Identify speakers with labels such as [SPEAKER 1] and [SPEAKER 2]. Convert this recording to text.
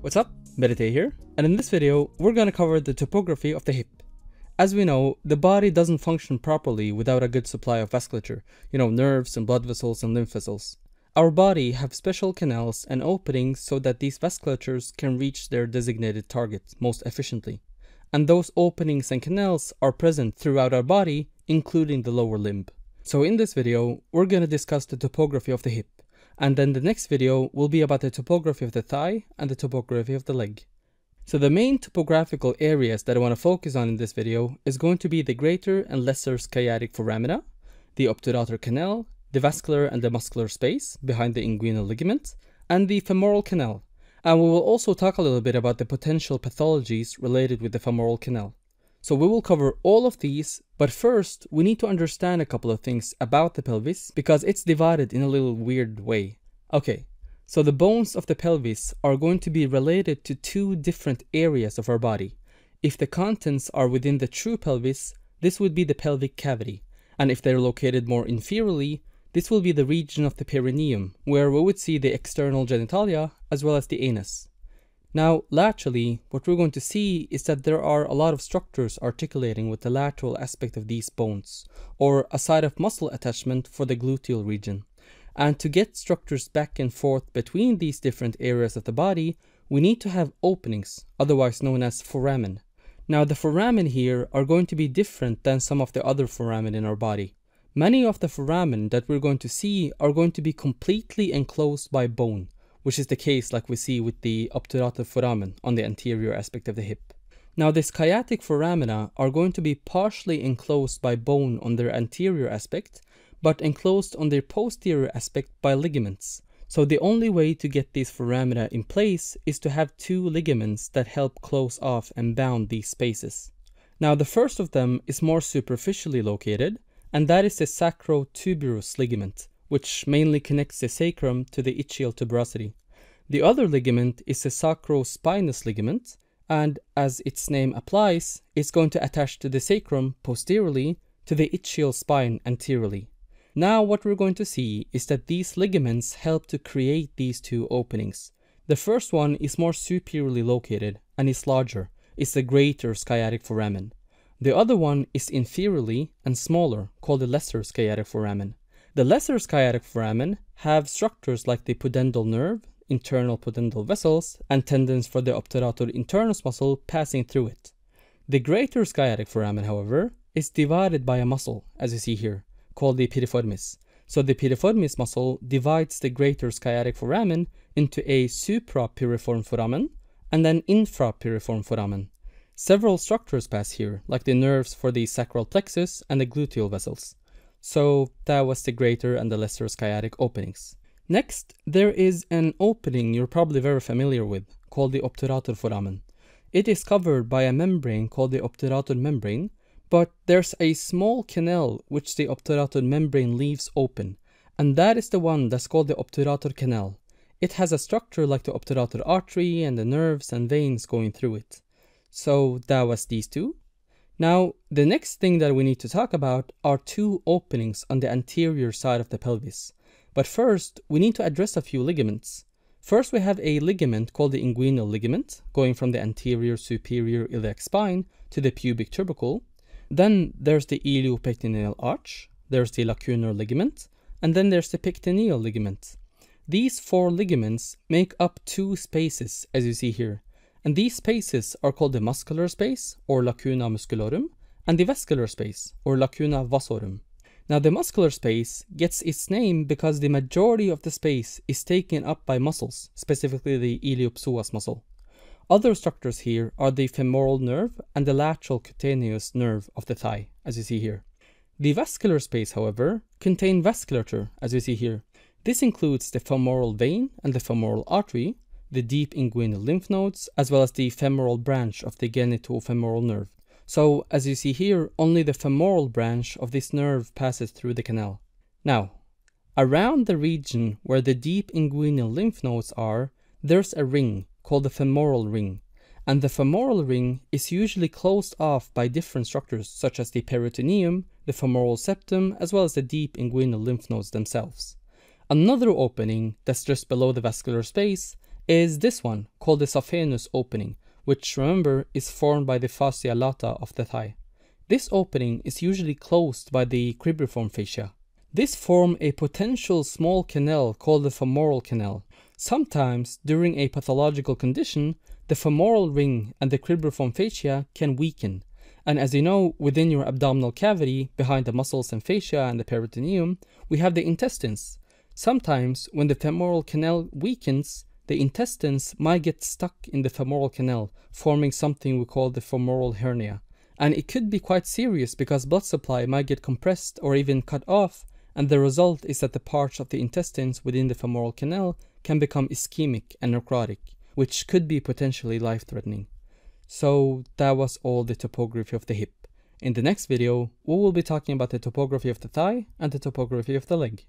[SPEAKER 1] What's up? Meditate here, and in this video, we're gonna cover the topography of the hip. As we know, the body doesn't function properly without a good supply of vasculature, you know, nerves and blood vessels and lymph vessels. Our body have special canals and openings so that these vasculatures can reach their designated targets most efficiently. And those openings and canals are present throughout our body, including the lower limb. So in this video, we're gonna discuss the topography of the hip and then the next video will be about the topography of the thigh and the topography of the leg. So the main topographical areas that I want to focus on in this video is going to be the greater and lesser sciatic foramina, the obturator canal, the vascular and the muscular space behind the inguinal ligament, and the femoral canal. And we will also talk a little bit about the potential pathologies related with the femoral canal. So we will cover all of these, but first we need to understand a couple of things about the pelvis because it's divided in a little weird way. Okay, so the bones of the pelvis are going to be related to two different areas of our body. If the contents are within the true pelvis, this would be the pelvic cavity, and if they're located more inferiorly, this will be the region of the perineum, where we would see the external genitalia as well as the anus. Now, laterally, what we're going to see is that there are a lot of structures articulating with the lateral aspect of these bones, or a side of muscle attachment for the gluteal region. And to get structures back and forth between these different areas of the body, we need to have openings, otherwise known as foramen. Now, the foramen here are going to be different than some of the other foramen in our body. Many of the foramen that we're going to see are going to be completely enclosed by bone, which is the case like we see with the obturator foramen on the anterior aspect of the hip. Now these sciatic foramina are going to be partially enclosed by bone on their anterior aspect, but enclosed on their posterior aspect by ligaments. So the only way to get these foramina in place is to have two ligaments that help close off and bound these spaces. Now the first of them is more superficially located, and that is the sacrotuberous ligament, which mainly connects the sacrum to the ischial tuberosity. The other ligament is the sacrospinous ligament, and as its name applies, it's going to attach to the sacrum posteriorly to the ischial spine anteriorly. Now what we're going to see is that these ligaments help to create these two openings. The first one is more superiorly located and is larger. It's the greater sciatic foramen. The other one is inferiorly and smaller, called the lesser sciatic foramen. The lesser sciatic foramen have structures like the pudendal nerve, internal pudendal vessels and tendons for the obturator internus muscle passing through it. The greater sciatic foramen, however, is divided by a muscle, as you see here, called the piriformis. So the piriformis muscle divides the greater sciatic foramen into a suprapiriform foramen and an infrapiriform foramen. Several structures pass here, like the nerves for the sacral plexus and the gluteal vessels. So that was the greater and the lesser sciatic openings. Next, there is an opening you're probably very familiar with, called the obturator foramen. It is covered by a membrane called the obturator membrane, but there's a small canal which the obturator membrane leaves open, and that is the one that's called the obturator canal. It has a structure like the obturator artery and the nerves and veins going through it. So that was these two. Now, the next thing that we need to talk about are two openings on the anterior side of the pelvis. But first, we need to address a few ligaments. First, we have a ligament called the inguinal ligament, going from the anterior superior iliac spine to the pubic tubercle. Then there's the iliopectineal arch, there's the lacunar ligament, and then there's the pectineal ligament. These four ligaments make up two spaces, as you see here, and these spaces are called the muscular space, or lacuna musculorum, and the vascular space, or lacuna vasorum. Now the muscular space gets its name because the majority of the space is taken up by muscles, specifically the iliopsoas muscle. Other structures here are the femoral nerve and the lateral cutaneous nerve of the thigh, as you see here. The vascular space, however, contain vasculature, as you see here. This includes the femoral vein and the femoral artery, the deep inguinal lymph nodes, as well as the femoral branch of the genitofemoral nerve. So, as you see here, only the femoral branch of this nerve passes through the canal. Now, around the region where the deep inguinal lymph nodes are, there's a ring called the femoral ring, and the femoral ring is usually closed off by different structures such as the peritoneum, the femoral septum, as well as the deep inguinal lymph nodes themselves. Another opening that's just below the vascular space is this one called the saphenous opening, which remember is formed by the fascia lata of the thigh. This opening is usually closed by the cribriform fascia. This form a potential small canal called the femoral canal. Sometimes, during a pathological condition, the femoral ring and the cribriform fascia can weaken. And as you know, within your abdominal cavity, behind the muscles and fascia and the peritoneum, we have the intestines. Sometimes, when the femoral canal weakens, the intestines might get stuck in the femoral canal, forming something we call the femoral hernia. And it could be quite serious because blood supply might get compressed or even cut off, and the result is that the parts of the intestines within the femoral canal can become ischemic and necrotic, which could be potentially life threatening. So that was all the topography of the hip. In the next video, we will be talking about the topography of the thigh and the topography of the leg.